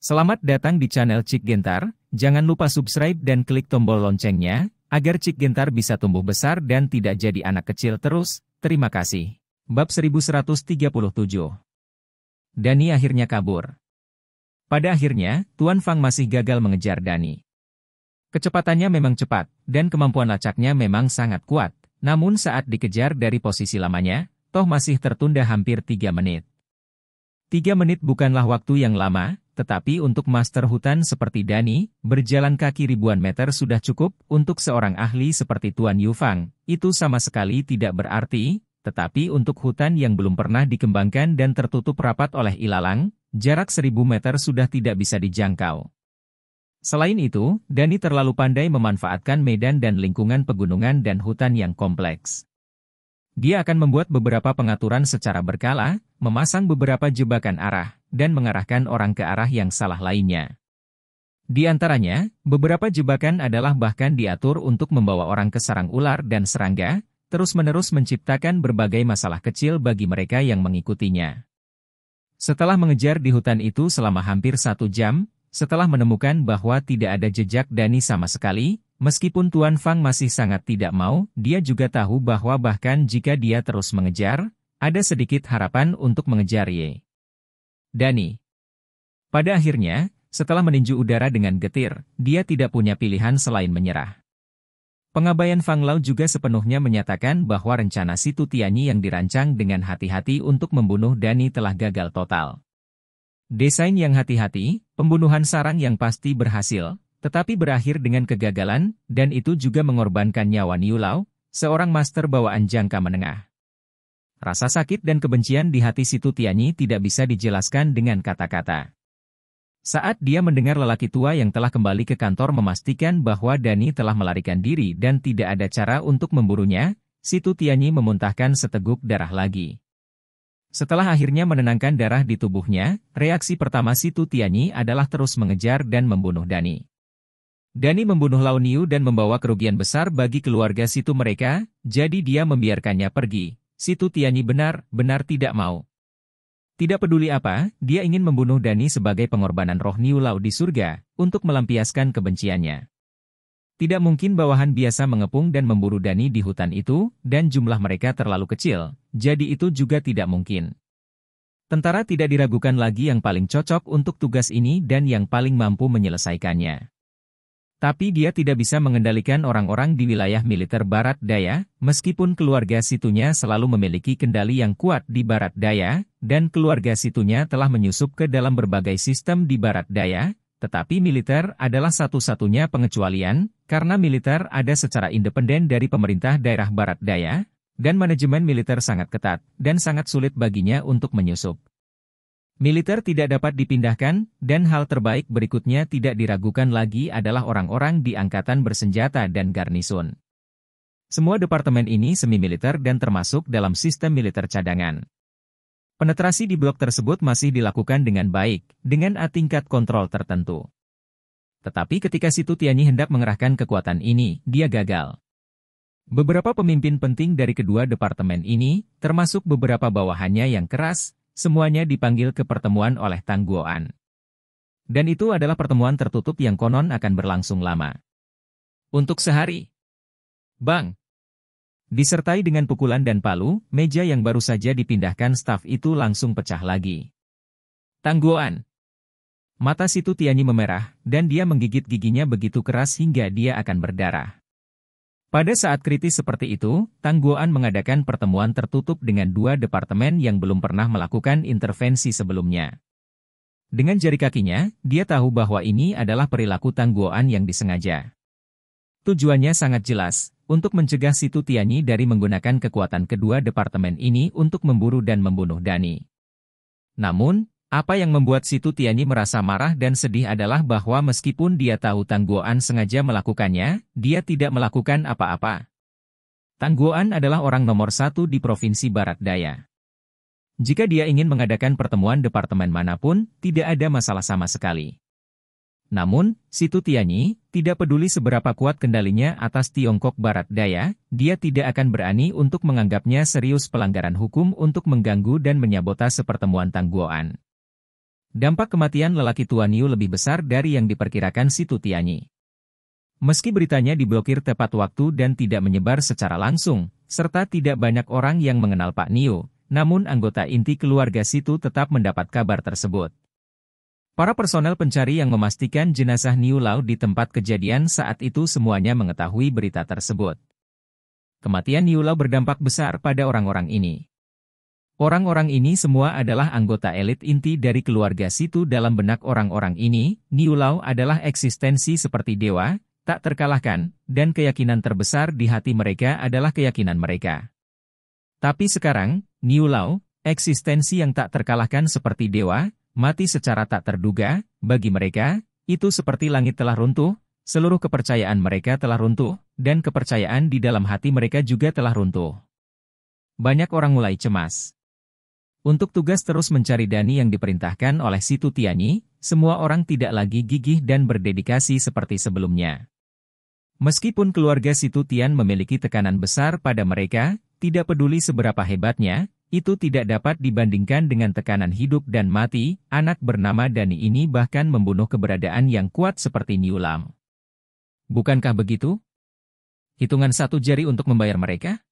Selamat datang di channel Cik Gentar, jangan lupa subscribe dan klik tombol loncengnya, agar Cik Gentar bisa tumbuh besar dan tidak jadi anak kecil terus, terima kasih. Bab 1137 Dani akhirnya kabur. Pada akhirnya, Tuan Fang masih gagal mengejar Dani. Kecepatannya memang cepat, dan kemampuan lacaknya memang sangat kuat, namun saat dikejar dari posisi lamanya, toh masih tertunda hampir tiga menit. Tiga menit bukanlah waktu yang lama, tetapi untuk master hutan seperti Dani, berjalan kaki ribuan meter sudah cukup, untuk seorang ahli seperti Tuan Yufang, itu sama sekali tidak berarti, tetapi untuk hutan yang belum pernah dikembangkan dan tertutup rapat oleh ilalang, jarak seribu meter sudah tidak bisa dijangkau. Selain itu, Dani terlalu pandai memanfaatkan medan dan lingkungan pegunungan dan hutan yang kompleks. Dia akan membuat beberapa pengaturan secara berkala, memasang beberapa jebakan arah, dan mengarahkan orang ke arah yang salah lainnya. Di antaranya, beberapa jebakan adalah bahkan diatur untuk membawa orang ke sarang ular dan serangga, terus-menerus menciptakan berbagai masalah kecil bagi mereka yang mengikutinya. Setelah mengejar di hutan itu selama hampir satu jam, setelah menemukan bahwa tidak ada jejak Dani sama sekali, meskipun Tuan Fang masih sangat tidak mau, dia juga tahu bahwa bahkan jika dia terus mengejar, ada sedikit harapan untuk mengejar Ye. Dani. Pada akhirnya, setelah meninju udara dengan getir, dia tidak punya pilihan selain menyerah. Pengabaian Fang Lao juga sepenuhnya menyatakan bahwa rencana Situ Tianyi yang dirancang dengan hati-hati untuk membunuh Dani telah gagal total. Desain yang hati-hati, pembunuhan sarang yang pasti berhasil, tetapi berakhir dengan kegagalan, dan itu juga mengorbankan nyawa Niu Lao, seorang master bawaan jangka menengah. Rasa sakit dan kebencian di hati Situ Tianyi tidak bisa dijelaskan dengan kata-kata. Saat dia mendengar lelaki tua yang telah kembali ke kantor memastikan bahwa Dani telah melarikan diri dan tidak ada cara untuk memburunya, Situ Tianyi memuntahkan seteguk darah lagi. Setelah akhirnya menenangkan darah di tubuhnya, reaksi pertama Situ Tianyi adalah terus mengejar dan membunuh Dani. Dani membunuh Launiu dan membawa kerugian besar bagi keluarga Situ mereka, jadi dia membiarkannya pergi. Situ Tianyi benar-benar tidak mau. Tidak peduli apa, dia ingin membunuh Dani sebagai pengorbanan roh Niulau di surga, untuk melampiaskan kebenciannya. Tidak mungkin bawahan biasa mengepung dan memburu Dani di hutan itu, dan jumlah mereka terlalu kecil, jadi itu juga tidak mungkin. Tentara tidak diragukan lagi yang paling cocok untuk tugas ini dan yang paling mampu menyelesaikannya. Tapi dia tidak bisa mengendalikan orang-orang di wilayah militer Barat Daya, meskipun keluarga situnya selalu memiliki kendali yang kuat di Barat Daya, dan keluarga situnya telah menyusup ke dalam berbagai sistem di Barat Daya, tetapi militer adalah satu-satunya pengecualian, karena militer ada secara independen dari pemerintah daerah Barat Daya, dan manajemen militer sangat ketat, dan sangat sulit baginya untuk menyusup. Militer tidak dapat dipindahkan, dan hal terbaik berikutnya tidak diragukan lagi adalah orang-orang di angkatan bersenjata dan garnisun. Semua departemen ini semi-militer dan termasuk dalam sistem militer cadangan. Penetrasi di blok tersebut masih dilakukan dengan baik, dengan A tingkat kontrol tertentu. Tetapi ketika Situ Tianyi hendak mengerahkan kekuatan ini, dia gagal. Beberapa pemimpin penting dari kedua departemen ini, termasuk beberapa bawahannya yang keras, Semuanya dipanggil ke pertemuan oleh Tang Guoan. Dan itu adalah pertemuan tertutup yang konon akan berlangsung lama. Untuk sehari. Bang. Disertai dengan pukulan dan palu, meja yang baru saja dipindahkan staf itu langsung pecah lagi. Tang Guoan. Mata situ Tianyi memerah, dan dia menggigit giginya begitu keras hingga dia akan berdarah. Pada saat kritis seperti itu, Tangguan mengadakan pertemuan tertutup dengan dua departemen yang belum pernah melakukan intervensi sebelumnya. Dengan jari kakinya, dia tahu bahwa ini adalah perilaku Tangguan yang disengaja. Tujuannya sangat jelas, untuk mencegah Situ Tianyi dari menggunakan kekuatan kedua departemen ini untuk memburu dan membunuh Dani. Namun, apa yang membuat Situ Tianyi merasa marah dan sedih adalah bahwa meskipun dia tahu Tang Guoan sengaja melakukannya, dia tidak melakukan apa-apa. Tang Guoan adalah orang nomor satu di Provinsi Barat Daya. Jika dia ingin mengadakan pertemuan departemen manapun, tidak ada masalah sama sekali. Namun, Situ Tianyi, tidak peduli seberapa kuat kendalinya atas Tiongkok Barat Daya, dia tidak akan berani untuk menganggapnya serius pelanggaran hukum untuk mengganggu dan pertemuan Tang Guoan. Dampak kematian lelaki tua Niu lebih besar dari yang diperkirakan Situ Tianyi. Meski beritanya diblokir tepat waktu dan tidak menyebar secara langsung, serta tidak banyak orang yang mengenal Pak Niu, namun anggota inti keluarga Situ tetap mendapat kabar tersebut. Para personel pencari yang memastikan jenazah Niu Lau di tempat kejadian saat itu semuanya mengetahui berita tersebut. Kematian Niu Lau berdampak besar pada orang-orang ini. Orang-orang ini semua adalah anggota elit inti dari keluarga situ dalam benak orang-orang ini, Niulau adalah eksistensi seperti dewa, tak terkalahkan, dan keyakinan terbesar di hati mereka adalah keyakinan mereka. Tapi sekarang, Niulau, eksistensi yang tak terkalahkan seperti dewa, mati secara tak terduga, bagi mereka, itu seperti langit telah runtuh, seluruh kepercayaan mereka telah runtuh, dan kepercayaan di dalam hati mereka juga telah runtuh. Banyak orang mulai cemas. Untuk tugas terus mencari Dani yang diperintahkan oleh Situ Tianyi, semua orang tidak lagi gigih dan berdedikasi seperti sebelumnya. Meskipun keluarga Situ Tian memiliki tekanan besar pada mereka, tidak peduli seberapa hebatnya, itu tidak dapat dibandingkan dengan tekanan hidup dan mati, anak bernama Dani ini bahkan membunuh keberadaan yang kuat seperti Niulam. Bukankah begitu? Hitungan satu jari untuk membayar mereka?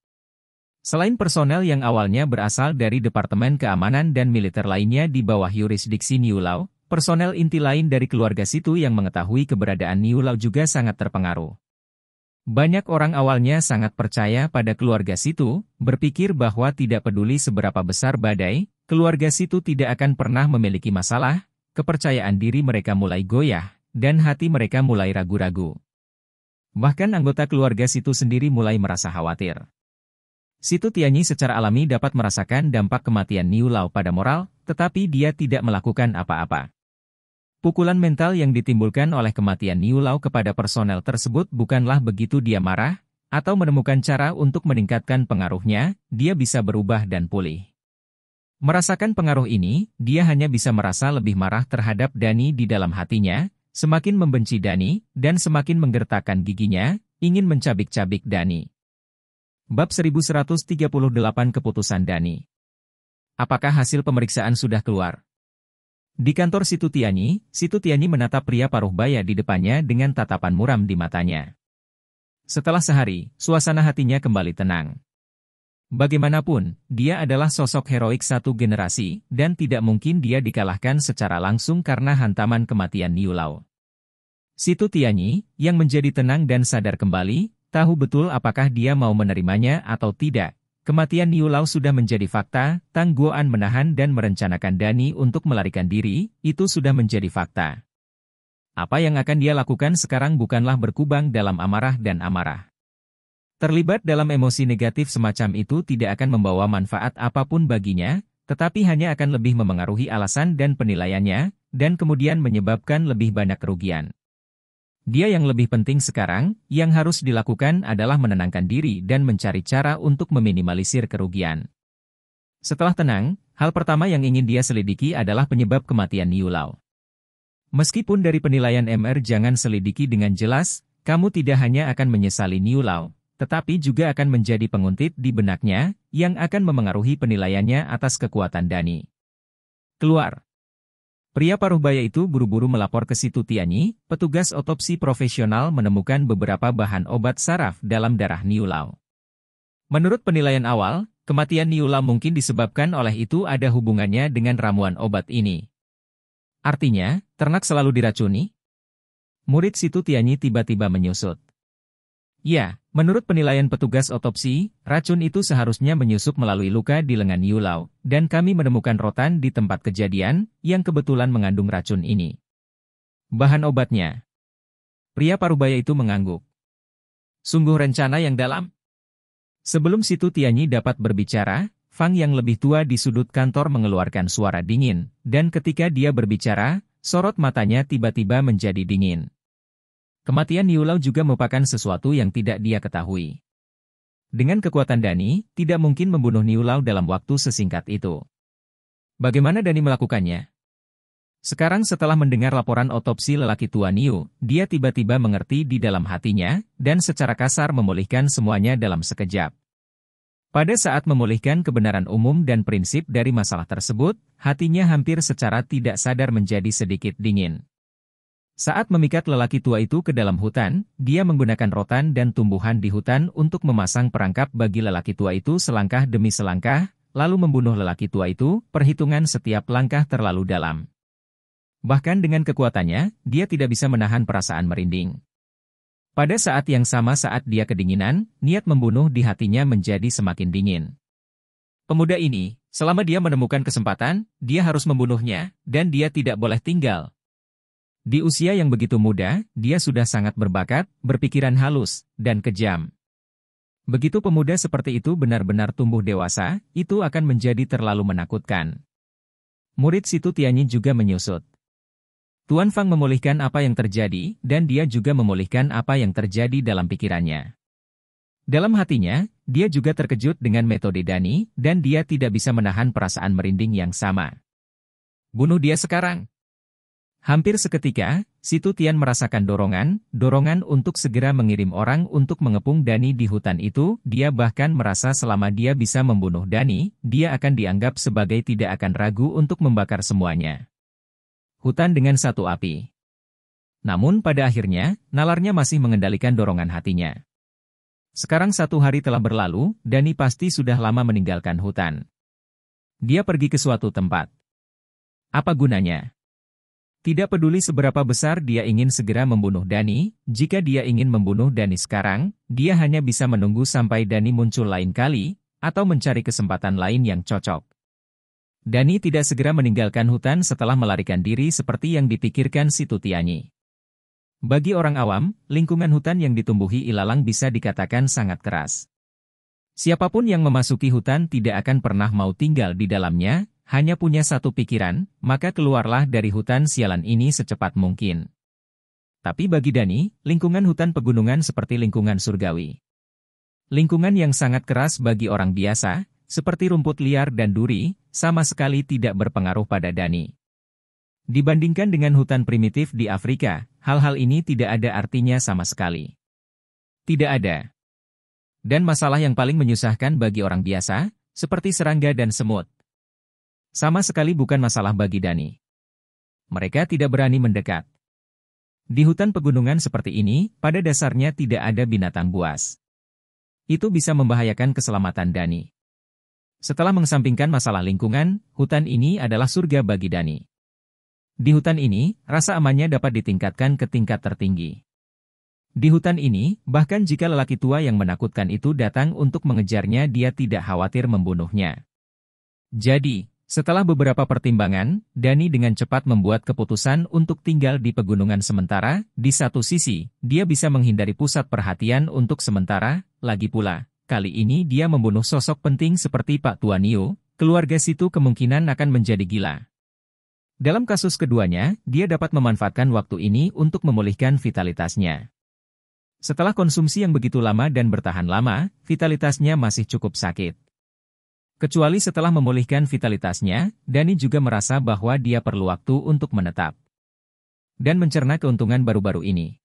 Selain personel yang awalnya berasal dari Departemen Keamanan dan Militer lainnya di bawah yurisdiksi Niulau, personel inti lain dari keluarga situ yang mengetahui keberadaan Niulau juga sangat terpengaruh. Banyak orang awalnya sangat percaya pada keluarga situ, berpikir bahwa tidak peduli seberapa besar badai, keluarga situ tidak akan pernah memiliki masalah, kepercayaan diri mereka mulai goyah, dan hati mereka mulai ragu-ragu. Bahkan anggota keluarga situ sendiri mulai merasa khawatir. Situ Tianyi secara alami dapat merasakan dampak kematian Niu Lao pada moral, tetapi dia tidak melakukan apa-apa. Pukulan mental yang ditimbulkan oleh kematian Niu Lao kepada personel tersebut bukanlah begitu dia marah, atau menemukan cara untuk meningkatkan pengaruhnya, dia bisa berubah dan pulih. Merasakan pengaruh ini, dia hanya bisa merasa lebih marah terhadap Dani di dalam hatinya, semakin membenci Dani, dan semakin menggertakkan giginya, ingin mencabik-cabik Dani. Bab 1138 Keputusan Dani Apakah hasil pemeriksaan sudah keluar? Di kantor Situ Situ Tianyi menatap pria paruh baya di depannya dengan tatapan muram di matanya. Setelah sehari, suasana hatinya kembali tenang. Bagaimanapun, dia adalah sosok heroik satu generasi, dan tidak mungkin dia dikalahkan secara langsung karena hantaman kematian Niulau. Tianyi yang menjadi tenang dan sadar kembali, Tahu betul apakah dia mau menerimanya atau tidak. Kematian Lau sudah menjadi fakta, Tang Guoan menahan dan merencanakan Dani untuk melarikan diri, itu sudah menjadi fakta. Apa yang akan dia lakukan sekarang bukanlah berkubang dalam amarah dan amarah. Terlibat dalam emosi negatif semacam itu tidak akan membawa manfaat apapun baginya, tetapi hanya akan lebih memengaruhi alasan dan penilaiannya, dan kemudian menyebabkan lebih banyak kerugian. Dia yang lebih penting sekarang, yang harus dilakukan adalah menenangkan diri dan mencari cara untuk meminimalisir kerugian. Setelah tenang, hal pertama yang ingin dia selidiki adalah penyebab kematian Niulau. Meskipun dari penilaian MR jangan selidiki dengan jelas, kamu tidak hanya akan menyesali Niulau, tetapi juga akan menjadi penguntit di benaknya, yang akan memengaruhi penilaiannya atas kekuatan Dani. Keluar. Pria paruh baya itu buru-buru melapor ke situ Tianyi, petugas otopsi profesional menemukan beberapa bahan obat saraf dalam darah Niulau. Menurut penilaian awal, kematian Niulau mungkin disebabkan oleh itu ada hubungannya dengan ramuan obat ini. Artinya, ternak selalu diracuni? Murid situ Tianyi tiba-tiba menyusut. Ya, menurut penilaian petugas otopsi, racun itu seharusnya menyusup melalui luka di lengan Yulau, dan kami menemukan rotan di tempat kejadian, yang kebetulan mengandung racun ini. Bahan obatnya. Pria parubaya itu mengangguk. Sungguh rencana yang dalam. Sebelum situ Tianyi dapat berbicara, Fang yang lebih tua di sudut kantor mengeluarkan suara dingin, dan ketika dia berbicara, sorot matanya tiba-tiba menjadi dingin. Kematian Niulau juga merupakan sesuatu yang tidak dia ketahui. Dengan kekuatan Dani, tidak mungkin membunuh Niulau dalam waktu sesingkat itu. Bagaimana Dani melakukannya? Sekarang setelah mendengar laporan otopsi lelaki tua Niu, dia tiba-tiba mengerti di dalam hatinya, dan secara kasar memulihkan semuanya dalam sekejap. Pada saat memulihkan kebenaran umum dan prinsip dari masalah tersebut, hatinya hampir secara tidak sadar menjadi sedikit dingin. Saat memikat lelaki tua itu ke dalam hutan, dia menggunakan rotan dan tumbuhan di hutan untuk memasang perangkap bagi lelaki tua itu selangkah demi selangkah, lalu membunuh lelaki tua itu, perhitungan setiap langkah terlalu dalam. Bahkan dengan kekuatannya, dia tidak bisa menahan perasaan merinding. Pada saat yang sama saat dia kedinginan, niat membunuh di hatinya menjadi semakin dingin. Pemuda ini, selama dia menemukan kesempatan, dia harus membunuhnya, dan dia tidak boleh tinggal, di usia yang begitu muda, dia sudah sangat berbakat, berpikiran halus, dan kejam. Begitu pemuda seperti itu benar-benar tumbuh dewasa, itu akan menjadi terlalu menakutkan. Murid situ Tianyi juga menyusut. Tuan Fang memulihkan apa yang terjadi, dan dia juga memulihkan apa yang terjadi dalam pikirannya. Dalam hatinya, dia juga terkejut dengan metode Dani, dan dia tidak bisa menahan perasaan merinding yang sama. Bunuh dia sekarang, Hampir seketika, Situ Tian merasakan dorongan, dorongan untuk segera mengirim orang untuk mengepung Dani di hutan itu, dia bahkan merasa selama dia bisa membunuh Dani, dia akan dianggap sebagai tidak akan ragu untuk membakar semuanya. Hutan dengan satu api. Namun pada akhirnya, nalarnya masih mengendalikan dorongan hatinya. Sekarang satu hari telah berlalu, Dani pasti sudah lama meninggalkan hutan. Dia pergi ke suatu tempat. Apa gunanya? Tidak peduli seberapa besar dia ingin segera membunuh Dani, jika dia ingin membunuh Dani sekarang, dia hanya bisa menunggu sampai Dani muncul lain kali, atau mencari kesempatan lain yang cocok. Dani tidak segera meninggalkan hutan setelah melarikan diri seperti yang dipikirkan si Tutianyi. Bagi orang awam, lingkungan hutan yang ditumbuhi ilalang bisa dikatakan sangat keras. Siapapun yang memasuki hutan tidak akan pernah mau tinggal di dalamnya, hanya punya satu pikiran, maka keluarlah dari hutan sialan ini secepat mungkin. Tapi bagi Dani, lingkungan hutan pegunungan seperti lingkungan surgawi. Lingkungan yang sangat keras bagi orang biasa, seperti rumput liar dan duri, sama sekali tidak berpengaruh pada Dani. Dibandingkan dengan hutan primitif di Afrika, hal-hal ini tidak ada artinya sama sekali. Tidak ada. Dan masalah yang paling menyusahkan bagi orang biasa, seperti serangga dan semut, sama sekali bukan masalah bagi Dani. Mereka tidak berani mendekat. Di hutan pegunungan seperti ini, pada dasarnya tidak ada binatang buas. Itu bisa membahayakan keselamatan Dani. Setelah mengesampingkan masalah lingkungan, hutan ini adalah surga bagi Dani. Di hutan ini, rasa amannya dapat ditingkatkan ke tingkat tertinggi. Di hutan ini, bahkan jika lelaki tua yang menakutkan itu datang untuk mengejarnya dia tidak khawatir membunuhnya. Jadi, setelah beberapa pertimbangan, Dani dengan cepat membuat keputusan untuk tinggal di pegunungan sementara. Di satu sisi, dia bisa menghindari pusat perhatian untuk sementara, lagi pula, kali ini dia membunuh sosok penting seperti Pak Tuanio, keluarga situ kemungkinan akan menjadi gila. Dalam kasus keduanya, dia dapat memanfaatkan waktu ini untuk memulihkan vitalitasnya. Setelah konsumsi yang begitu lama dan bertahan lama, vitalitasnya masih cukup sakit. Kecuali setelah memulihkan vitalitasnya, Dani juga merasa bahwa dia perlu waktu untuk menetap dan mencerna keuntungan baru-baru ini.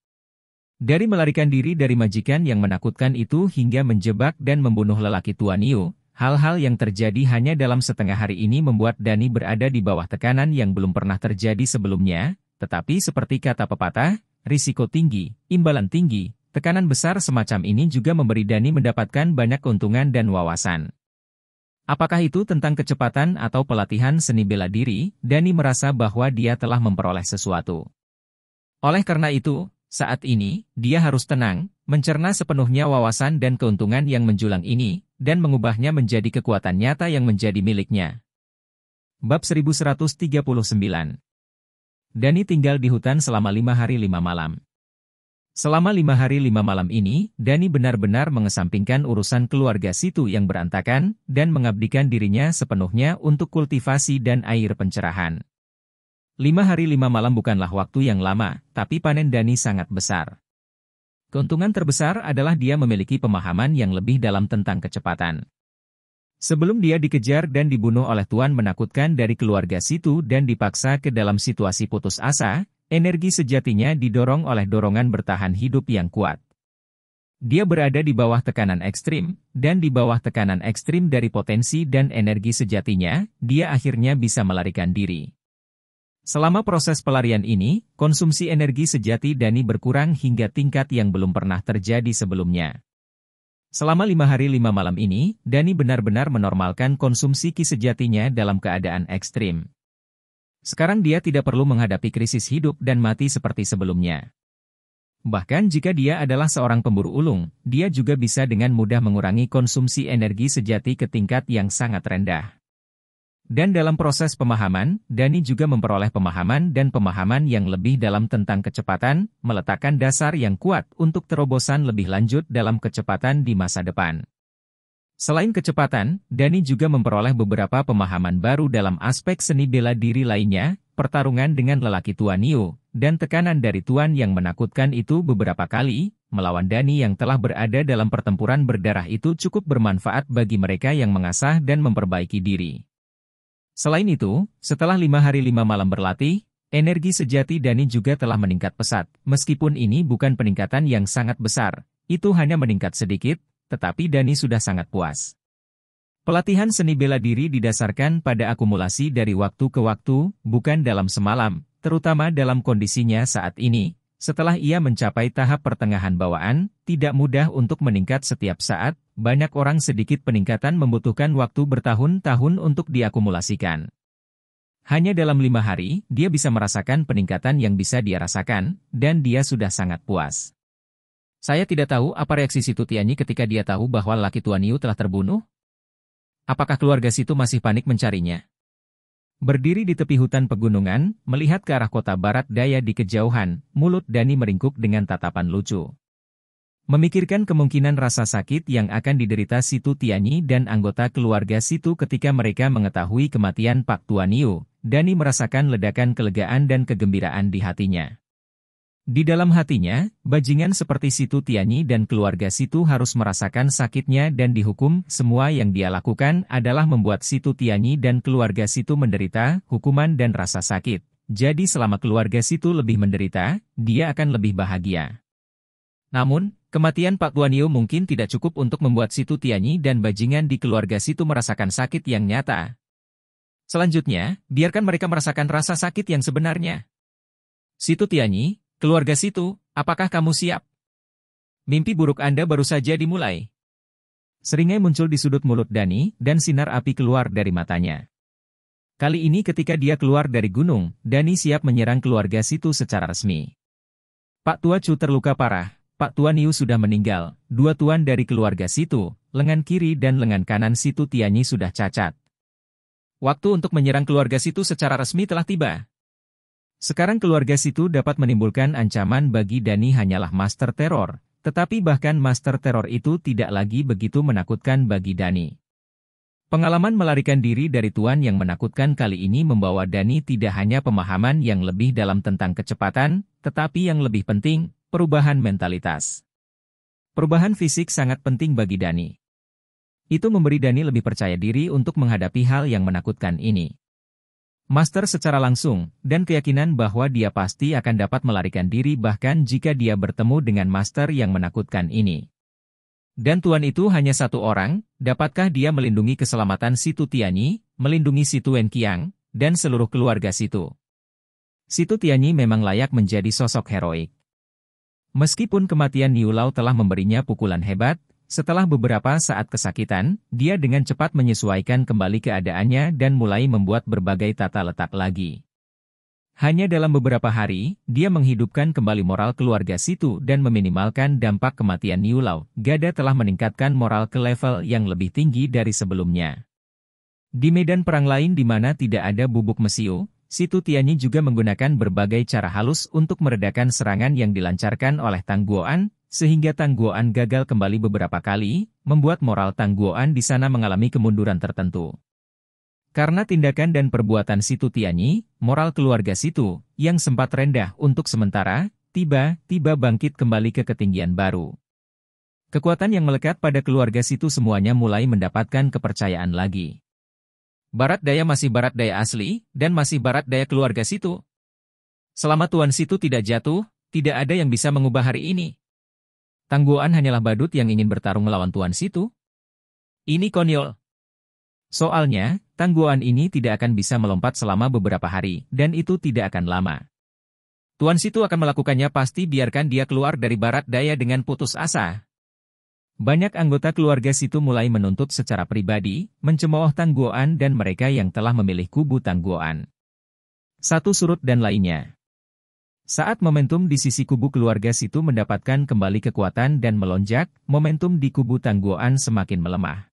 Dari melarikan diri dari majikan yang menakutkan itu hingga menjebak dan membunuh lelaki tua Niu, hal-hal yang terjadi hanya dalam setengah hari ini membuat Dani berada di bawah tekanan yang belum pernah terjadi sebelumnya, tetapi seperti kata pepatah, risiko tinggi, imbalan tinggi, tekanan besar semacam ini juga memberi Dani mendapatkan banyak keuntungan dan wawasan. Apakah itu tentang kecepatan atau pelatihan seni bela diri, Dani merasa bahwa dia telah memperoleh sesuatu. Oleh karena itu, saat ini, dia harus tenang, mencerna sepenuhnya wawasan dan keuntungan yang menjulang ini, dan mengubahnya menjadi kekuatan nyata yang menjadi miliknya. Bab 1139 Dani tinggal di hutan selama lima hari lima malam. Selama lima hari lima malam ini, Dani benar-benar mengesampingkan urusan keluarga situ yang berantakan dan mengabdikan dirinya sepenuhnya untuk kultivasi dan air pencerahan. Lima hari lima malam bukanlah waktu yang lama, tapi panen Dani sangat besar. Keuntungan terbesar adalah dia memiliki pemahaman yang lebih dalam tentang kecepatan. Sebelum dia dikejar dan dibunuh oleh Tuan menakutkan dari keluarga situ dan dipaksa ke dalam situasi putus asa, Energi sejatinya didorong oleh dorongan bertahan hidup yang kuat. Dia berada di bawah tekanan ekstrim, dan di bawah tekanan ekstrim dari potensi dan energi sejatinya, dia akhirnya bisa melarikan diri. Selama proses pelarian ini, konsumsi energi sejati Dani berkurang hingga tingkat yang belum pernah terjadi sebelumnya. Selama lima hari lima malam ini, Dani benar-benar menormalkan konsumsi ki sejatinya dalam keadaan ekstrim. Sekarang dia tidak perlu menghadapi krisis hidup dan mati seperti sebelumnya. Bahkan jika dia adalah seorang pemburu ulung, dia juga bisa dengan mudah mengurangi konsumsi energi sejati ke tingkat yang sangat rendah. Dan dalam proses pemahaman, Dani juga memperoleh pemahaman dan pemahaman yang lebih dalam tentang kecepatan, meletakkan dasar yang kuat untuk terobosan lebih lanjut dalam kecepatan di masa depan. Selain kecepatan, Dani juga memperoleh beberapa pemahaman baru dalam aspek seni bela diri lainnya, pertarungan dengan lelaki tua Nio, dan tekanan dari Tuan yang menakutkan itu beberapa kali, melawan Dani yang telah berada dalam pertempuran berdarah itu cukup bermanfaat bagi mereka yang mengasah dan memperbaiki diri. Selain itu, setelah lima hari lima malam berlatih, energi sejati Dani juga telah meningkat pesat, meskipun ini bukan peningkatan yang sangat besar, itu hanya meningkat sedikit, tetapi Dani sudah sangat puas. Pelatihan seni bela diri didasarkan pada akumulasi dari waktu ke waktu, bukan dalam semalam, terutama dalam kondisinya saat ini. Setelah ia mencapai tahap pertengahan bawaan, tidak mudah untuk meningkat setiap saat, banyak orang sedikit peningkatan membutuhkan waktu bertahun-tahun untuk diakumulasikan. Hanya dalam lima hari, dia bisa merasakan peningkatan yang bisa dia rasakan, dan dia sudah sangat puas. Saya tidak tahu apa reaksi Situ Tianyi ketika dia tahu bahwa laki Tuan Yu telah terbunuh. Apakah keluarga Situ masih panik mencarinya? Berdiri di tepi hutan pegunungan, melihat ke arah kota barat daya di kejauhan, mulut Dani meringkuk dengan tatapan lucu. Memikirkan kemungkinan rasa sakit yang akan diderita Situ Tianyi dan anggota keluarga Situ ketika mereka mengetahui kematian Pak Tuan Yu, Dani merasakan ledakan kelegaan dan kegembiraan di hatinya. Di dalam hatinya, bajingan seperti Situ Tianyi dan keluarga Situ harus merasakan sakitnya dan dihukum. Semua yang dia lakukan adalah membuat Situ Tianyi dan keluarga Situ menderita, hukuman dan rasa sakit. Jadi selama keluarga Situ lebih menderita, dia akan lebih bahagia. Namun, kematian Pak Guanyu mungkin tidak cukup untuk membuat Situ Tianyi dan bajingan di keluarga Situ merasakan sakit yang nyata. Selanjutnya, biarkan mereka merasakan rasa sakit yang sebenarnya. Situ Tianyi, Keluarga situ, apakah kamu siap? Mimpi buruk Anda baru saja dimulai. Seringai muncul di sudut mulut Dani, dan sinar api keluar dari matanya. Kali ini ketika dia keluar dari gunung, Dani siap menyerang keluarga situ secara resmi. Pak Tua Chu terluka parah, Pak Tua Niu sudah meninggal, dua tuan dari keluarga situ, lengan kiri dan lengan kanan situ Tianyi sudah cacat. Waktu untuk menyerang keluarga situ secara resmi telah tiba. Sekarang keluarga situ dapat menimbulkan ancaman bagi Dani hanyalah master teror, tetapi bahkan master teror itu tidak lagi begitu menakutkan bagi Dani. Pengalaman melarikan diri dari Tuan yang menakutkan kali ini membawa Dani tidak hanya pemahaman yang lebih dalam tentang kecepatan, tetapi yang lebih penting, perubahan mentalitas. Perubahan fisik sangat penting bagi Dani. Itu memberi Dani lebih percaya diri untuk menghadapi hal yang menakutkan ini. Master secara langsung, dan keyakinan bahwa dia pasti akan dapat melarikan diri bahkan jika dia bertemu dengan Master yang menakutkan ini. Dan Tuan itu hanya satu orang, dapatkah dia melindungi keselamatan Situ Tianyi, melindungi Situ Wenqiang, dan seluruh keluarga Situ? Situ Tianyi memang layak menjadi sosok heroik. Meskipun kematian Niu telah memberinya pukulan hebat, setelah beberapa saat kesakitan, dia dengan cepat menyesuaikan kembali keadaannya dan mulai membuat berbagai tata letak lagi. Hanya dalam beberapa hari, dia menghidupkan kembali moral keluarga Situ dan meminimalkan dampak kematian Niulau. Gada telah meningkatkan moral ke level yang lebih tinggi dari sebelumnya. Di medan perang lain di mana tidak ada bubuk mesiu, Situ Tianyi juga menggunakan berbagai cara halus untuk meredakan serangan yang dilancarkan oleh Tang Guoan, sehingga Tang Guoan gagal kembali beberapa kali, membuat moral Tang Guoan di sana mengalami kemunduran tertentu. Karena tindakan dan perbuatan Situ Tianyi, moral keluarga Situ, yang sempat rendah untuk sementara, tiba-tiba bangkit kembali ke ketinggian baru. Kekuatan yang melekat pada keluarga Situ semuanya mulai mendapatkan kepercayaan lagi. Barat daya masih barat daya asli, dan masih barat daya keluarga situ. Selama Tuan situ tidak jatuh, tidak ada yang bisa mengubah hari ini. Tangguan hanyalah badut yang ingin bertarung melawan Tuan situ. Ini konyol. Soalnya, tangguan ini tidak akan bisa melompat selama beberapa hari, dan itu tidak akan lama. Tuan situ akan melakukannya pasti biarkan dia keluar dari barat daya dengan putus asa, banyak anggota keluarga situ mulai menuntut secara pribadi, mencemooh Tangguoan dan mereka yang telah memilih kubu Tangguoan. Satu surut dan lainnya. Saat momentum di sisi kubu keluarga situ mendapatkan kembali kekuatan dan melonjak, momentum di kubu Tangguoan semakin melemah.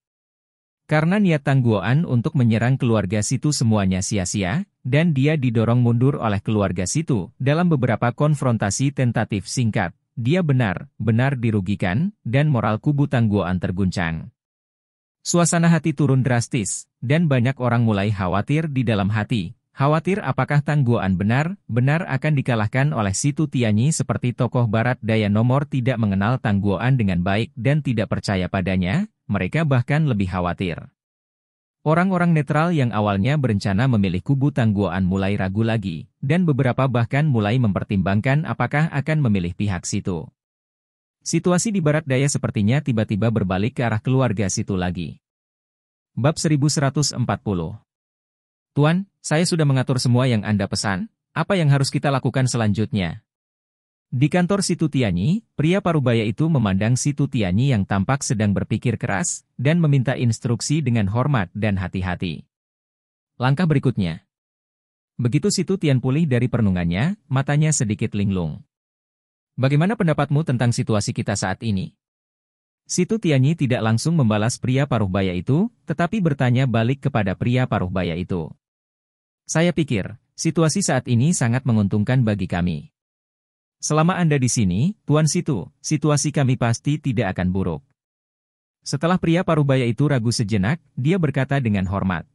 Karena niat Tangguoan untuk menyerang keluarga situ semuanya sia-sia, dan dia didorong mundur oleh keluarga situ dalam beberapa konfrontasi tentatif singkat dia benar, benar dirugikan, dan moral kubu Tangguan terguncang. Suasana hati turun drastis, dan banyak orang mulai khawatir di dalam hati, khawatir apakah Tangguan benar, benar akan dikalahkan oleh Situ Tianyi seperti tokoh barat daya nomor tidak mengenal Tangguan dengan baik dan tidak percaya padanya, mereka bahkan lebih khawatir. Orang-orang netral yang awalnya berencana memilih kubu Tangguan mulai ragu lagi, dan beberapa bahkan mulai mempertimbangkan apakah akan memilih pihak situ. Situasi di barat daya sepertinya tiba-tiba berbalik ke arah keluarga situ lagi. Bab 1140 Tuan, saya sudah mengatur semua yang Anda pesan, apa yang harus kita lakukan selanjutnya? Di kantor Situ Tianyi, pria parubaya itu memandang Situ Tianyi yang tampak sedang berpikir keras dan meminta instruksi dengan hormat dan hati-hati. Langkah berikutnya. Begitu Situ Tian pulih dari perenungannya, matanya sedikit linglung. Bagaimana pendapatmu tentang situasi kita saat ini? Situ Tianyi tidak langsung membalas pria parubaya itu, tetapi bertanya balik kepada pria parubaya itu. Saya pikir, situasi saat ini sangat menguntungkan bagi kami. Selama Anda di sini, Tuan Situ, situasi kami pasti tidak akan buruk. Setelah pria parubaya itu ragu sejenak, dia berkata dengan hormat.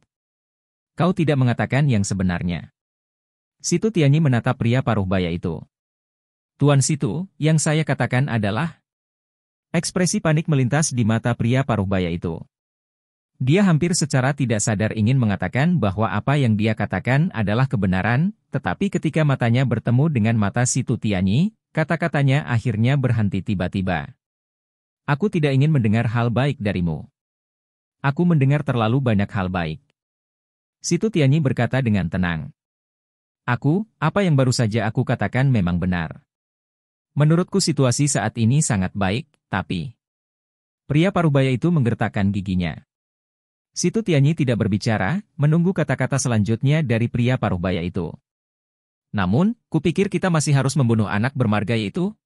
Kau tidak mengatakan yang sebenarnya. Situ Tianyi menatap pria parubaya itu. Tuan Situ, yang saya katakan adalah... Ekspresi panik melintas di mata pria parubaya itu. Dia hampir secara tidak sadar ingin mengatakan bahwa apa yang dia katakan adalah kebenaran, tetapi ketika matanya bertemu dengan mata si Tutianyi, kata-katanya akhirnya berhenti tiba-tiba. Aku tidak ingin mendengar hal baik darimu. Aku mendengar terlalu banyak hal baik. Si Tutianyi berkata dengan tenang. Aku, apa yang baru saja aku katakan memang benar. Menurutku situasi saat ini sangat baik, tapi... Pria parubaya itu menggertakkan giginya. Situ Tianyi tidak berbicara, menunggu kata-kata selanjutnya dari pria paruh baya itu. Namun, kupikir kita masih harus membunuh anak bermarga itu.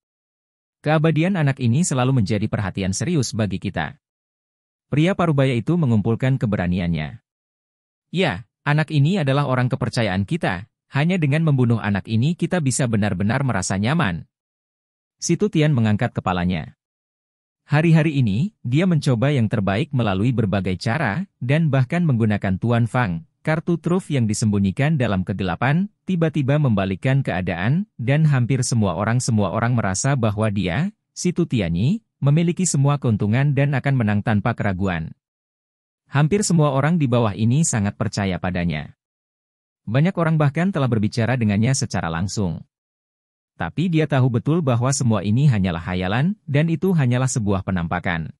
Keabadian anak ini selalu menjadi perhatian serius bagi kita. Pria paruh baya itu mengumpulkan keberaniannya. Ya, anak ini adalah orang kepercayaan kita, hanya dengan membunuh anak ini kita bisa benar-benar merasa nyaman. Situ Tian mengangkat kepalanya. Hari-hari ini, dia mencoba yang terbaik melalui berbagai cara, dan bahkan menggunakan Tuan Fang. Kartu truf yang disembunyikan dalam kegelapan, tiba-tiba membalikkan keadaan, dan hampir semua orang-semua orang merasa bahwa dia, si Tutianyi, memiliki semua keuntungan dan akan menang tanpa keraguan. Hampir semua orang di bawah ini sangat percaya padanya. Banyak orang bahkan telah berbicara dengannya secara langsung. Tapi dia tahu betul bahwa semua ini hanyalah hayalan, dan itu hanyalah sebuah penampakan.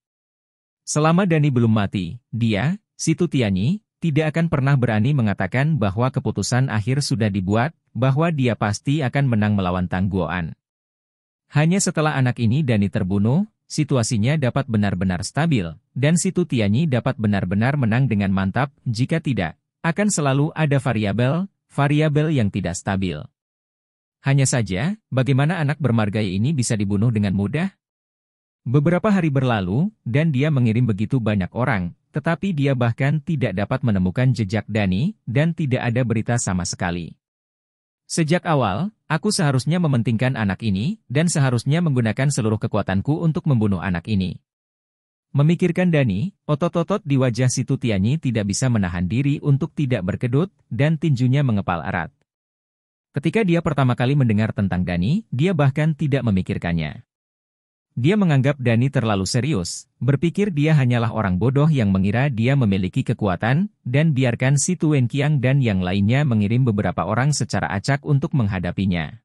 Selama Dani belum mati, dia, Situ Tianyi, tidak akan pernah berani mengatakan bahwa keputusan akhir sudah dibuat, bahwa dia pasti akan menang melawan Tang Guoan. Hanya setelah anak ini Dani terbunuh, situasinya dapat benar-benar stabil, dan Situ Tianyi dapat benar-benar menang dengan mantap, jika tidak, akan selalu ada variabel, variabel yang tidak stabil. Hanya saja, bagaimana anak bermarga ini bisa dibunuh dengan mudah? Beberapa hari berlalu, dan dia mengirim begitu banyak orang, tetapi dia bahkan tidak dapat menemukan jejak Dani, dan tidak ada berita sama sekali. Sejak awal, aku seharusnya mementingkan anak ini, dan seharusnya menggunakan seluruh kekuatanku untuk membunuh anak ini. Memikirkan Dani, otot-otot di wajah Situ Tianyi tidak bisa menahan diri untuk tidak berkedut, dan tinjunya mengepal erat. Ketika dia pertama kali mendengar tentang Dani, dia bahkan tidak memikirkannya. Dia menganggap Dani terlalu serius, berpikir dia hanyalah orang bodoh yang mengira dia memiliki kekuatan, dan biarkan si Tuen Qiang dan yang lainnya mengirim beberapa orang secara acak untuk menghadapinya.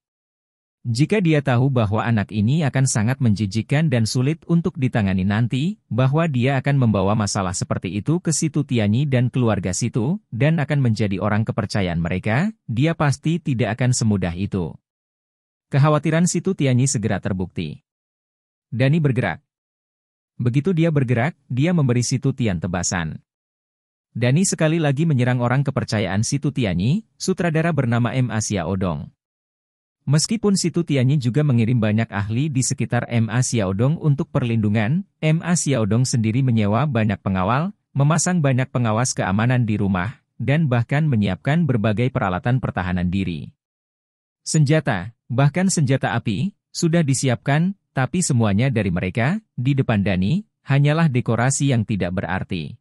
Jika dia tahu bahwa anak ini akan sangat menjijikan dan sulit untuk ditangani nanti, bahwa dia akan membawa masalah seperti itu ke situ Tianyi dan keluarga situ, dan akan menjadi orang kepercayaan mereka, dia pasti tidak akan semudah itu. Kekhawatiran situ Tianyi segera terbukti. Dani bergerak. Begitu dia bergerak, dia memberi situ Tian tebasan. Dani sekali lagi menyerang orang kepercayaan situ Tianyi, sutradara bernama M. Asia Odong. Meskipun Situ Tianyi juga mengirim banyak ahli di sekitar MA Xiaodong untuk perlindungan, MA Xiaodong sendiri menyewa banyak pengawal, memasang banyak pengawas keamanan di rumah, dan bahkan menyiapkan berbagai peralatan pertahanan diri. Senjata, bahkan senjata api, sudah disiapkan, tapi semuanya dari mereka, di depan Dani, hanyalah dekorasi yang tidak berarti.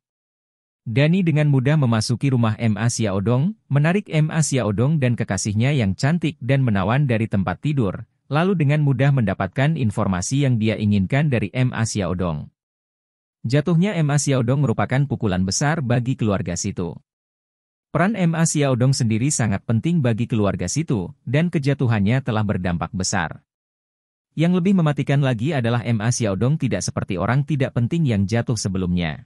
Dani dengan mudah memasuki rumah M. Asia Odong, menarik M. Asia Odong dan kekasihnya yang cantik dan menawan dari tempat tidur, lalu dengan mudah mendapatkan informasi yang dia inginkan dari M. Asia Odong. Jatuhnya M. Asia Odong merupakan pukulan besar bagi keluarga situ. Peran M. Asia Odong sendiri sangat penting bagi keluarga situ, dan kejatuhannya telah berdampak besar. Yang lebih mematikan lagi adalah M. Asia Odong tidak seperti orang tidak penting yang jatuh sebelumnya.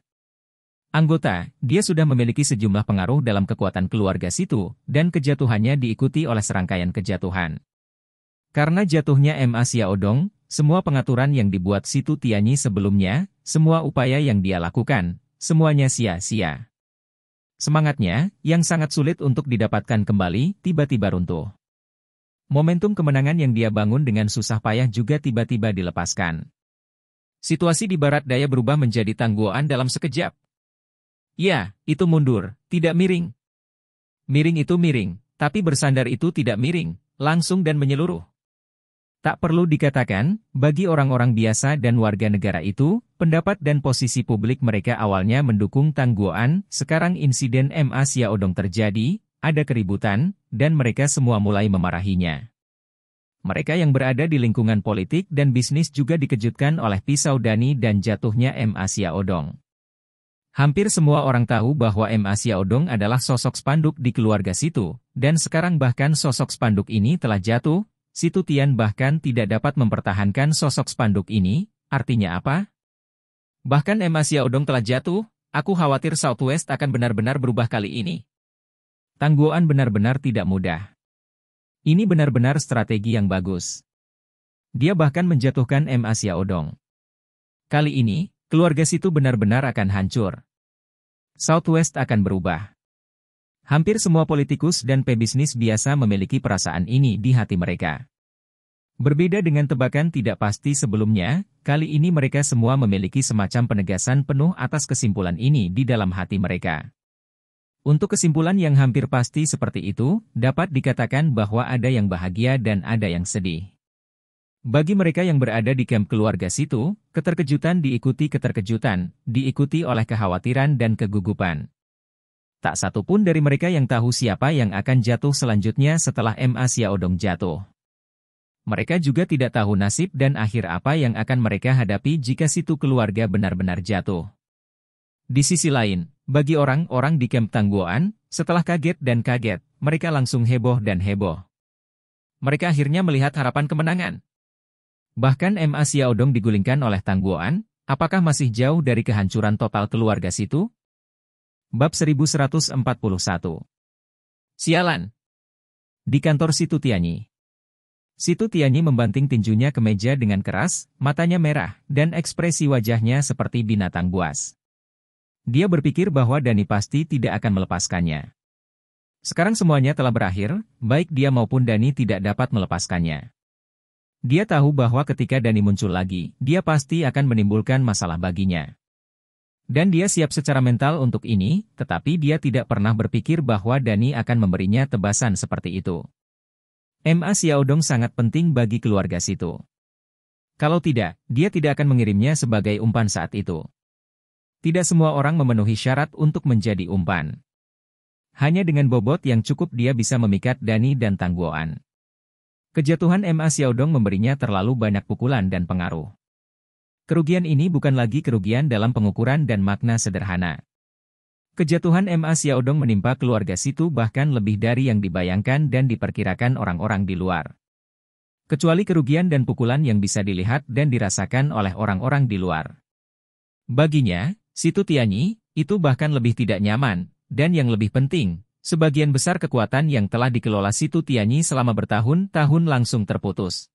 Anggota, dia sudah memiliki sejumlah pengaruh dalam kekuatan keluarga situ, dan kejatuhannya diikuti oleh serangkaian kejatuhan. Karena jatuhnya M.A. Odong, semua pengaturan yang dibuat situ Tianyi sebelumnya, semua upaya yang dia lakukan, semuanya sia-sia. Semangatnya, yang sangat sulit untuk didapatkan kembali, tiba-tiba runtuh. Momentum kemenangan yang dia bangun dengan susah payah juga tiba-tiba dilepaskan. Situasi di barat daya berubah menjadi tangguhan dalam sekejap. Ya, itu mundur, tidak miring. Miring itu miring, tapi bersandar itu tidak miring, langsung dan menyeluruh. Tak perlu dikatakan, bagi orang-orang biasa dan warga negara itu, pendapat dan posisi publik mereka awalnya mendukung Tangguan, sekarang insiden MA Xiaodong terjadi, ada keributan, dan mereka semua mulai memarahinya. Mereka yang berada di lingkungan politik dan bisnis juga dikejutkan oleh pisau Dani dan jatuhnya MA Xiaodong. Hampir semua orang tahu bahwa M. Asia Odong adalah sosok spanduk di keluarga Situ, dan sekarang bahkan sosok spanduk ini telah jatuh, Situ Tian bahkan tidak dapat mempertahankan sosok spanduk ini, artinya apa? Bahkan M. Asia Odong telah jatuh, aku khawatir Southwest akan benar-benar berubah kali ini. Tangguan benar-benar tidak mudah. Ini benar-benar strategi yang bagus. Dia bahkan menjatuhkan M. Asia Odong. Kali ini, keluarga Situ benar-benar akan hancur. Southwest akan berubah. Hampir semua politikus dan pebisnis biasa memiliki perasaan ini di hati mereka. Berbeda dengan tebakan tidak pasti sebelumnya, kali ini mereka semua memiliki semacam penegasan penuh atas kesimpulan ini di dalam hati mereka. Untuk kesimpulan yang hampir pasti seperti itu, dapat dikatakan bahwa ada yang bahagia dan ada yang sedih. Bagi mereka yang berada di kamp keluarga situ, keterkejutan diikuti keterkejutan, diikuti oleh kekhawatiran dan kegugupan. Tak satu pun dari mereka yang tahu siapa yang akan jatuh selanjutnya setelah M.A. Odong jatuh. Mereka juga tidak tahu nasib dan akhir apa yang akan mereka hadapi jika situ keluarga benar-benar jatuh. Di sisi lain, bagi orang-orang di kamp Tangguan, setelah kaget dan kaget, mereka langsung heboh dan heboh. Mereka akhirnya melihat harapan kemenangan. Bahkan MA Xiaodong digulingkan oleh Tangguan. apakah masih jauh dari kehancuran total keluarga situ? Bab 1141 Sialan Di kantor Situ Tianyi Situ Tianyi membanting tinjunya ke meja dengan keras, matanya merah, dan ekspresi wajahnya seperti binatang buas. Dia berpikir bahwa Dani pasti tidak akan melepaskannya. Sekarang semuanya telah berakhir, baik dia maupun Dani tidak dapat melepaskannya. Dia tahu bahwa ketika Dani muncul lagi, dia pasti akan menimbulkan masalah baginya. Dan dia siap secara mental untuk ini, tetapi dia tidak pernah berpikir bahwa Dani akan memberinya tebasan seperti itu. MA Xiaodong sangat penting bagi keluarga situ. Kalau tidak, dia tidak akan mengirimnya sebagai umpan saat itu. Tidak semua orang memenuhi syarat untuk menjadi umpan. Hanya dengan bobot yang cukup dia bisa memikat Dani dan Tangguoan. Kejatuhan MA Xiaodong memberinya terlalu banyak pukulan dan pengaruh. Kerugian ini bukan lagi kerugian dalam pengukuran dan makna sederhana. Kejatuhan MA Xiaodong menimpa keluarga Situ bahkan lebih dari yang dibayangkan dan diperkirakan orang-orang di luar. Kecuali kerugian dan pukulan yang bisa dilihat dan dirasakan oleh orang-orang di luar. Baginya, Situ Tianyi, itu bahkan lebih tidak nyaman, dan yang lebih penting, Sebagian besar kekuatan yang telah dikelola situ Tianyi selama bertahun-tahun langsung terputus.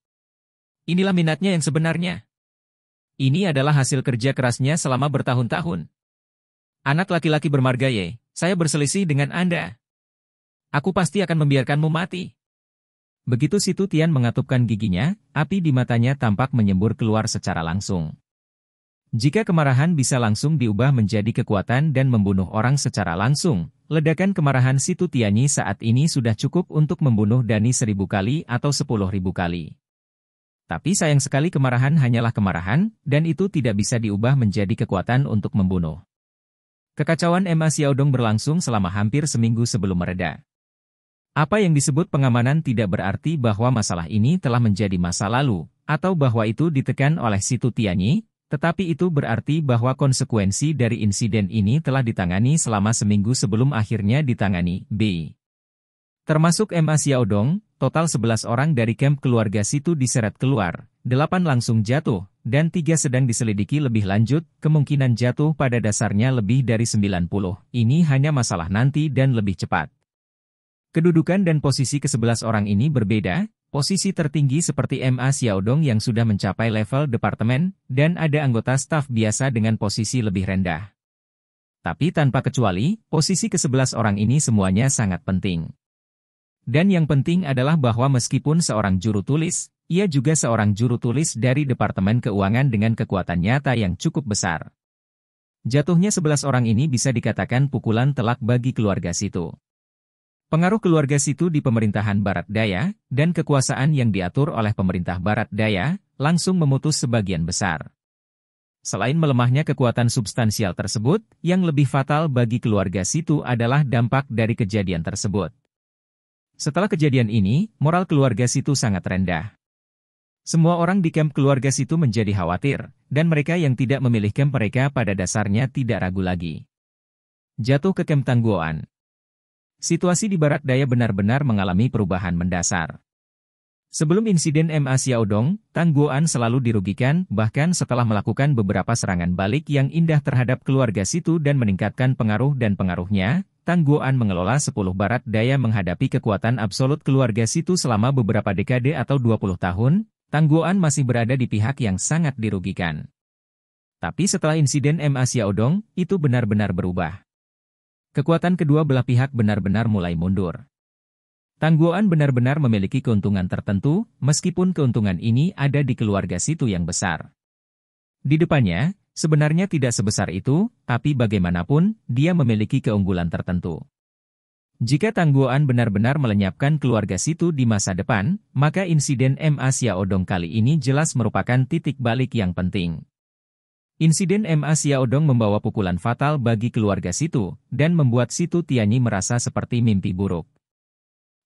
Inilah minatnya yang sebenarnya. Ini adalah hasil kerja kerasnya selama bertahun-tahun. Anak laki-laki bermarga Ye, saya berselisih dengan Anda. Aku pasti akan membiarkanmu mati. Begitu situ Tian mengatupkan giginya, api di matanya tampak menyembur keluar secara langsung. Jika kemarahan bisa langsung diubah menjadi kekuatan dan membunuh orang secara langsung, Ledakan kemarahan Situ Tianyi saat ini sudah cukup untuk membunuh Dani seribu kali atau sepuluh ribu kali. Tapi sayang sekali kemarahan hanyalah kemarahan, dan itu tidak bisa diubah menjadi kekuatan untuk membunuh. Kekacauan Emma Xiaodong berlangsung selama hampir seminggu sebelum mereda. Apa yang disebut pengamanan tidak berarti bahwa masalah ini telah menjadi masa lalu, atau bahwa itu ditekan oleh Situ Tianyi, tetapi itu berarti bahwa konsekuensi dari insiden ini telah ditangani selama seminggu sebelum akhirnya ditangani, B. Termasuk M. Xiaodong, total 11 orang dari kamp keluarga situ diseret keluar, 8 langsung jatuh, dan 3 sedang diselidiki lebih lanjut, kemungkinan jatuh pada dasarnya lebih dari 90, ini hanya masalah nanti dan lebih cepat. Kedudukan dan posisi ke-11 orang ini berbeda, Posisi tertinggi seperti MA Xiaodong yang sudah mencapai level departemen, dan ada anggota staf biasa dengan posisi lebih rendah. Tapi tanpa kecuali, posisi ke-11 orang ini semuanya sangat penting. Dan yang penting adalah bahwa meskipun seorang juru tulis, ia juga seorang juru tulis dari Departemen Keuangan dengan kekuatan nyata yang cukup besar. Jatuhnya 11 orang ini bisa dikatakan pukulan telak bagi keluarga situ. Pengaruh keluarga situ di pemerintahan Barat Daya, dan kekuasaan yang diatur oleh pemerintah Barat Daya, langsung memutus sebagian besar. Selain melemahnya kekuatan substansial tersebut, yang lebih fatal bagi keluarga situ adalah dampak dari kejadian tersebut. Setelah kejadian ini, moral keluarga situ sangat rendah. Semua orang di kamp keluarga situ menjadi khawatir, dan mereka yang tidak memilih kamp mereka pada dasarnya tidak ragu lagi. Jatuh ke kamp tangguhan. Situasi di Barat Daya benar-benar mengalami perubahan mendasar. Sebelum insiden MA Xiaodong, Tang Guoan selalu dirugikan, bahkan setelah melakukan beberapa serangan balik yang indah terhadap keluarga situ dan meningkatkan pengaruh dan pengaruhnya, Tang Guoan mengelola 10 Barat Daya menghadapi kekuatan absolut keluarga situ selama beberapa dekade atau 20 tahun, Tang Guoan masih berada di pihak yang sangat dirugikan. Tapi setelah insiden MA Xiaodong, itu benar-benar berubah. Kekuatan kedua belah pihak benar-benar mulai mundur. Tangguan benar-benar memiliki keuntungan tertentu, meskipun keuntungan ini ada di keluarga situ yang besar. Di depannya, sebenarnya tidak sebesar itu, tapi bagaimanapun, dia memiliki keunggulan tertentu. Jika Tangguan benar-benar melenyapkan keluarga situ di masa depan, maka insiden M. Asia Odong kali ini jelas merupakan titik balik yang penting. Insiden Ma Siaodong membawa pukulan fatal bagi keluarga Situ, dan membuat Situ Tianyi merasa seperti mimpi buruk.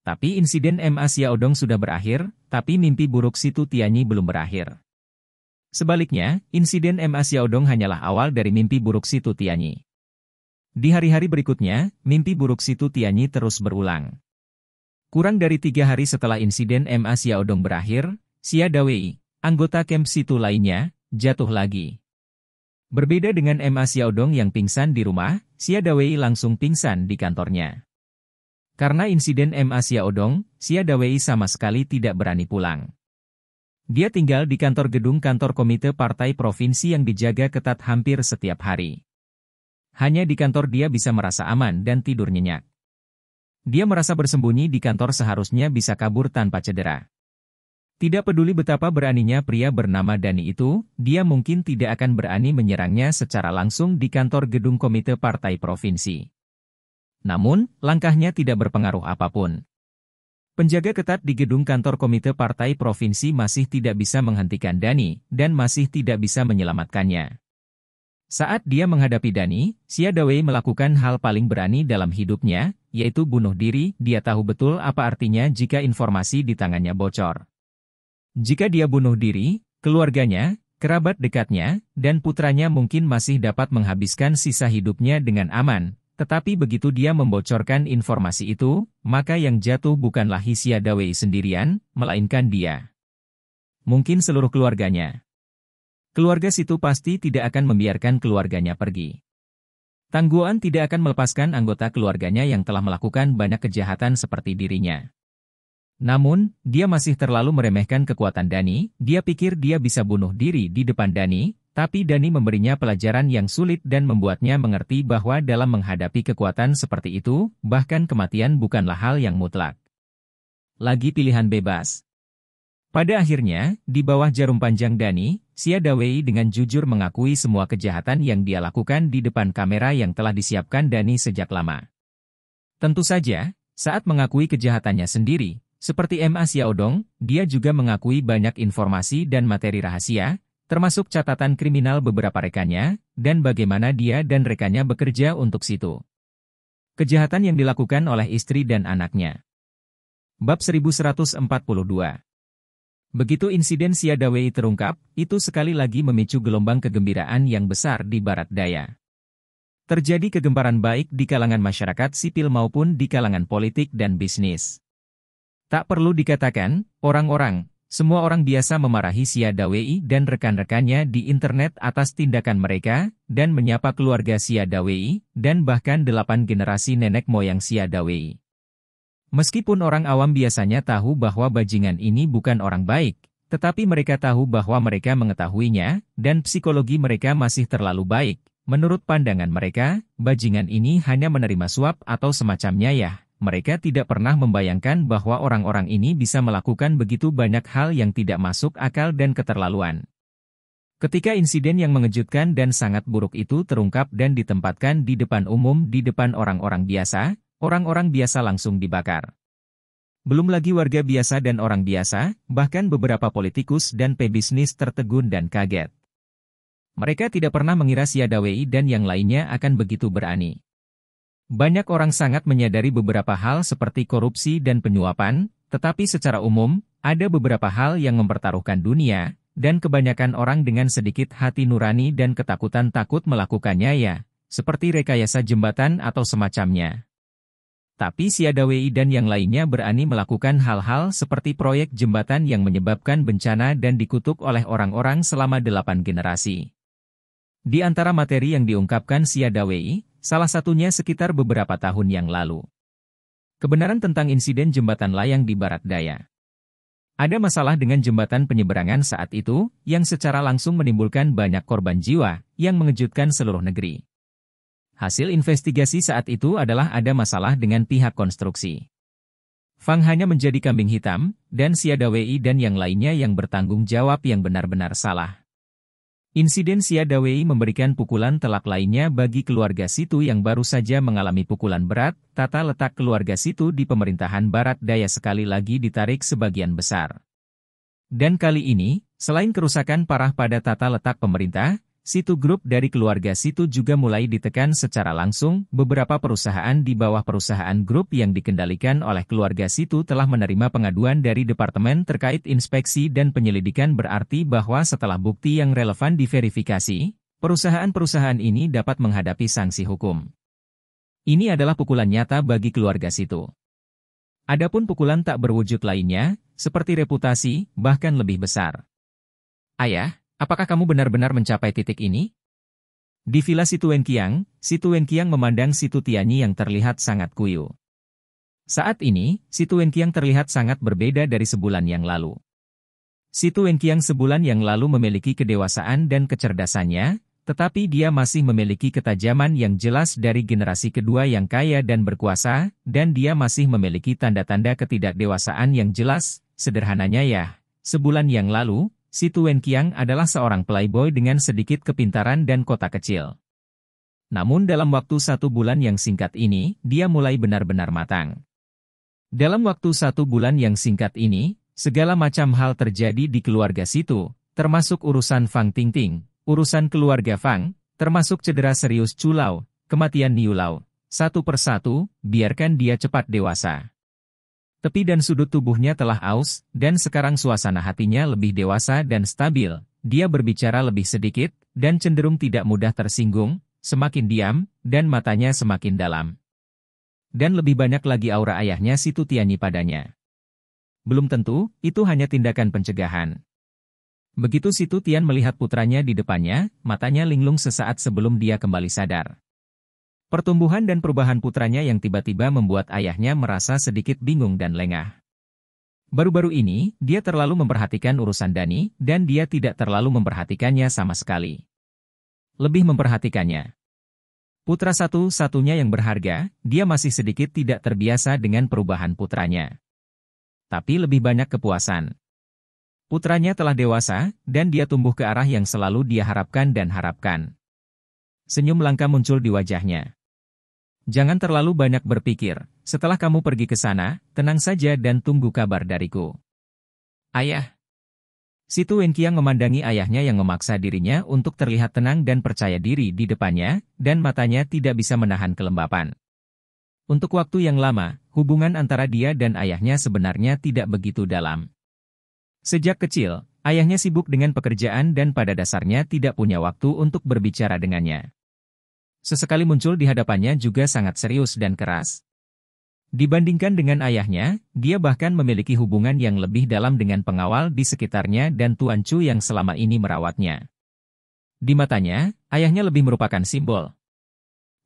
Tapi insiden Ma Siaodong sudah berakhir, tapi mimpi buruk Situ Tianyi belum berakhir. Sebaliknya, insiden Ma Siaodong hanyalah awal dari mimpi buruk Situ Tianyi. Di hari-hari berikutnya, mimpi buruk Situ Tianyi terus berulang. Kurang dari tiga hari setelah insiden Ma Siaodong berakhir, Sia Dawei, anggota camp Situ lainnya, jatuh lagi. Berbeda dengan MA Xiaodong yang pingsan di rumah, Xia Dawei langsung pingsan di kantornya. Karena insiden MA Xiaodong, Xia Dawei sama sekali tidak berani pulang. Dia tinggal di kantor gedung kantor Komite Partai Provinsi yang dijaga ketat hampir setiap hari. Hanya di kantor dia bisa merasa aman dan tidur nyenyak. Dia merasa bersembunyi di kantor seharusnya bisa kabur tanpa cedera. Tidak peduli betapa beraninya pria bernama Dani itu, dia mungkin tidak akan berani menyerangnya secara langsung di kantor gedung Komite Partai Provinsi. Namun, langkahnya tidak berpengaruh apapun. Penjaga ketat di gedung kantor Komite Partai Provinsi masih tidak bisa menghentikan Dani, dan masih tidak bisa menyelamatkannya. Saat dia menghadapi Dani, Siadawei melakukan hal paling berani dalam hidupnya, yaitu bunuh diri, dia tahu betul apa artinya jika informasi di tangannya bocor. Jika dia bunuh diri, keluarganya, kerabat dekatnya, dan putranya mungkin masih dapat menghabiskan sisa hidupnya dengan aman, tetapi begitu dia membocorkan informasi itu, maka yang jatuh bukanlah Hisia Dawei sendirian, melainkan dia. Mungkin seluruh keluarganya. Keluarga situ pasti tidak akan membiarkan keluarganya pergi. Tangguan tidak akan melepaskan anggota keluarganya yang telah melakukan banyak kejahatan seperti dirinya. Namun, dia masih terlalu meremehkan kekuatan Dani, dia pikir dia bisa bunuh diri di depan Dani, tapi Dani memberinya pelajaran yang sulit dan membuatnya mengerti bahwa dalam menghadapi kekuatan seperti itu, bahkan kematian bukanlah hal yang mutlak. Lagi pilihan bebas. Pada akhirnya, di bawah jarum panjang Dani, Sia Dawei dengan jujur mengakui semua kejahatan yang dia lakukan di depan kamera yang telah disiapkan Dani sejak lama. Tentu saja, saat mengakui kejahatannya sendiri, seperti M. Asia Odong, dia juga mengakui banyak informasi dan materi rahasia, termasuk catatan kriminal beberapa rekannya, dan bagaimana dia dan rekannya bekerja untuk situ. Kejahatan yang dilakukan oleh istri dan anaknya. Bab 1142 Begitu insiden Siadawei terungkap, itu sekali lagi memicu gelombang kegembiraan yang besar di Barat Daya. Terjadi kegemparan baik di kalangan masyarakat sipil maupun di kalangan politik dan bisnis. Tak perlu dikatakan, orang-orang, semua orang biasa memarahi Sia Dawei dan rekan-rekannya di internet atas tindakan mereka, dan menyapa keluarga Sia Dawei, dan bahkan delapan generasi nenek moyang Sia Dawei. Meskipun orang awam biasanya tahu bahwa bajingan ini bukan orang baik, tetapi mereka tahu bahwa mereka mengetahuinya, dan psikologi mereka masih terlalu baik. Menurut pandangan mereka, bajingan ini hanya menerima suap atau semacamnya ya mereka tidak pernah membayangkan bahwa orang-orang ini bisa melakukan begitu banyak hal yang tidak masuk akal dan keterlaluan. Ketika insiden yang mengejutkan dan sangat buruk itu terungkap dan ditempatkan di depan umum di depan orang-orang biasa, orang-orang biasa langsung dibakar. Belum lagi warga biasa dan orang biasa, bahkan beberapa politikus dan pebisnis tertegun dan kaget. Mereka tidak pernah mengira Siadawei dan yang lainnya akan begitu berani. Banyak orang sangat menyadari beberapa hal seperti korupsi dan penyuapan, tetapi secara umum, ada beberapa hal yang mempertaruhkan dunia, dan kebanyakan orang dengan sedikit hati nurani dan ketakutan takut melakukannya ya, seperti rekayasa jembatan atau semacamnya. Tapi Adawi dan yang lainnya berani melakukan hal-hal seperti proyek jembatan yang menyebabkan bencana dan dikutuk oleh orang-orang selama delapan generasi. Di antara materi yang diungkapkan Adawi, salah satunya sekitar beberapa tahun yang lalu. Kebenaran tentang insiden jembatan layang di Barat Daya. Ada masalah dengan jembatan penyeberangan saat itu, yang secara langsung menimbulkan banyak korban jiwa, yang mengejutkan seluruh negeri. Hasil investigasi saat itu adalah ada masalah dengan pihak konstruksi. Fang hanya menjadi kambing hitam, dan Siadawei dan yang lainnya yang bertanggung jawab yang benar-benar salah. Insiden Siadawei memberikan pukulan telak lainnya bagi keluarga Situ yang baru saja mengalami pukulan berat, tata letak keluarga Situ di pemerintahan Barat Daya sekali lagi ditarik sebagian besar. Dan kali ini, selain kerusakan parah pada tata letak pemerintah, Situ grup dari keluarga Situ juga mulai ditekan secara langsung, beberapa perusahaan di bawah perusahaan grup yang dikendalikan oleh keluarga Situ telah menerima pengaduan dari Departemen terkait inspeksi dan penyelidikan berarti bahwa setelah bukti yang relevan diverifikasi, perusahaan-perusahaan ini dapat menghadapi sanksi hukum. Ini adalah pukulan nyata bagi keluarga Situ. Adapun pukulan tak berwujud lainnya, seperti reputasi, bahkan lebih besar. Ayah, Apakah kamu benar-benar mencapai titik ini? Di villa Situ Wenqiang, Situ Wenqiang memandang Situ Tianyi yang terlihat sangat kuyu. Saat ini, Situ Wenqiang terlihat sangat berbeda dari sebulan yang lalu. Situ Wenqiang sebulan yang lalu memiliki kedewasaan dan kecerdasannya, tetapi dia masih memiliki ketajaman yang jelas dari generasi kedua yang kaya dan berkuasa, dan dia masih memiliki tanda-tanda ketidakdewasaan yang jelas, sederhananya ya. Sebulan yang lalu, Si Tuen adalah seorang playboy dengan sedikit kepintaran dan kota kecil. Namun dalam waktu satu bulan yang singkat ini, dia mulai benar-benar matang. Dalam waktu satu bulan yang singkat ini, segala macam hal terjadi di keluarga situ, termasuk urusan Fang Tingting, urusan keluarga Fang, termasuk cedera serius Chulau, kematian Niulau. Satu persatu, biarkan dia cepat dewasa. Tepi dan sudut tubuhnya telah aus, dan sekarang suasana hatinya lebih dewasa dan stabil. Dia berbicara lebih sedikit, dan cenderung tidak mudah tersinggung, semakin diam, dan matanya semakin dalam. Dan lebih banyak lagi aura ayahnya si Tutianyi padanya. Belum tentu, itu hanya tindakan pencegahan. Begitu si Tutian melihat putranya di depannya, matanya linglung sesaat sebelum dia kembali sadar. Pertumbuhan dan perubahan putranya yang tiba-tiba membuat ayahnya merasa sedikit bingung dan lengah. Baru-baru ini, dia terlalu memperhatikan urusan Dani, dan dia tidak terlalu memperhatikannya sama sekali. Lebih memperhatikannya. Putra satu-satunya yang berharga, dia masih sedikit tidak terbiasa dengan perubahan putranya. Tapi lebih banyak kepuasan. Putranya telah dewasa, dan dia tumbuh ke arah yang selalu dia harapkan dan harapkan. Senyum langka muncul di wajahnya. Jangan terlalu banyak berpikir. Setelah kamu pergi ke sana, tenang saja dan tunggu kabar dariku. Ayah. Situ Wenqiang memandangi ayahnya yang memaksa dirinya untuk terlihat tenang dan percaya diri di depannya, dan matanya tidak bisa menahan kelembapan. Untuk waktu yang lama, hubungan antara dia dan ayahnya sebenarnya tidak begitu dalam. Sejak kecil, ayahnya sibuk dengan pekerjaan dan pada dasarnya tidak punya waktu untuk berbicara dengannya sesekali muncul di hadapannya juga sangat serius dan keras. Dibandingkan dengan ayahnya, dia bahkan memiliki hubungan yang lebih dalam dengan pengawal di sekitarnya dan Tuan Chu yang selama ini merawatnya. Di matanya, ayahnya lebih merupakan simbol.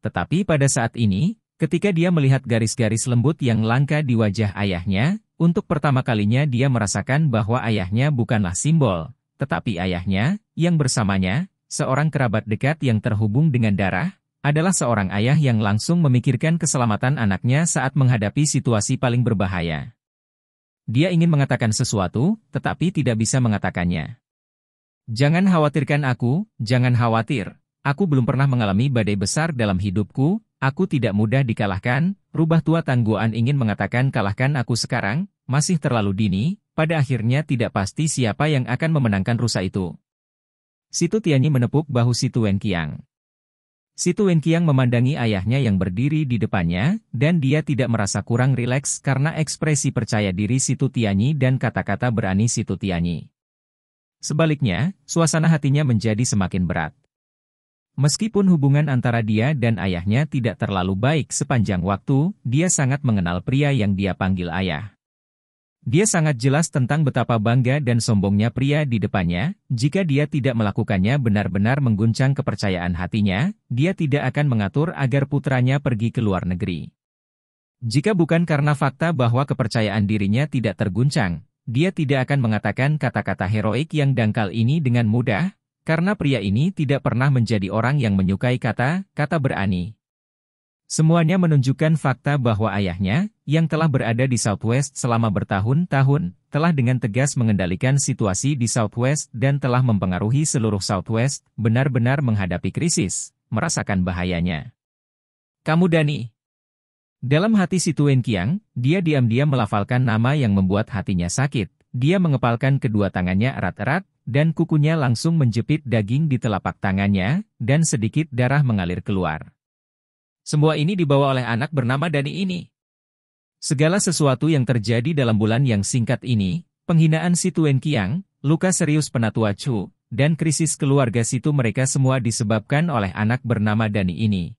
Tetapi pada saat ini, ketika dia melihat garis-garis lembut yang langka di wajah ayahnya, untuk pertama kalinya dia merasakan bahwa ayahnya bukanlah simbol, tetapi ayahnya, yang bersamanya, seorang kerabat dekat yang terhubung dengan darah, adalah seorang ayah yang langsung memikirkan keselamatan anaknya saat menghadapi situasi paling berbahaya. Dia ingin mengatakan sesuatu, tetapi tidak bisa mengatakannya. Jangan khawatirkan aku, jangan khawatir. Aku belum pernah mengalami badai besar dalam hidupku, aku tidak mudah dikalahkan, rubah tua tangguan ingin mengatakan kalahkan aku sekarang, masih terlalu dini, pada akhirnya tidak pasti siapa yang akan memenangkan rusa itu. Situ Tianyi menepuk bahu Situ Wen Situ Wenqiang memandangi ayahnya yang berdiri di depannya, dan dia tidak merasa kurang rileks karena ekspresi percaya diri Situ Tianyi dan kata-kata berani Situ Tianyi. Sebaliknya, suasana hatinya menjadi semakin berat. Meskipun hubungan antara dia dan ayahnya tidak terlalu baik sepanjang waktu, dia sangat mengenal pria yang dia panggil ayah. Dia sangat jelas tentang betapa bangga dan sombongnya pria di depannya, jika dia tidak melakukannya benar-benar mengguncang kepercayaan hatinya, dia tidak akan mengatur agar putranya pergi ke luar negeri. Jika bukan karena fakta bahwa kepercayaan dirinya tidak terguncang, dia tidak akan mengatakan kata-kata heroik yang dangkal ini dengan mudah, karena pria ini tidak pernah menjadi orang yang menyukai kata-kata berani. Semuanya menunjukkan fakta bahwa ayahnya, yang telah berada di Southwest selama bertahun-tahun, telah dengan tegas mengendalikan situasi di Southwest dan telah mempengaruhi seluruh Southwest, benar-benar menghadapi krisis, merasakan bahayanya. Kamu Dani. Dalam hati si Tuen Kiang, dia diam-diam melafalkan nama yang membuat hatinya sakit. Dia mengepalkan kedua tangannya erat-erat, dan kukunya langsung menjepit daging di telapak tangannya, dan sedikit darah mengalir keluar. Semua ini dibawa oleh anak bernama Dani ini. Segala sesuatu yang terjadi dalam bulan yang singkat ini, penghinaan Situen Kiang, luka serius penatua Chu, dan krisis keluarga situ mereka semua disebabkan oleh anak bernama Dani ini.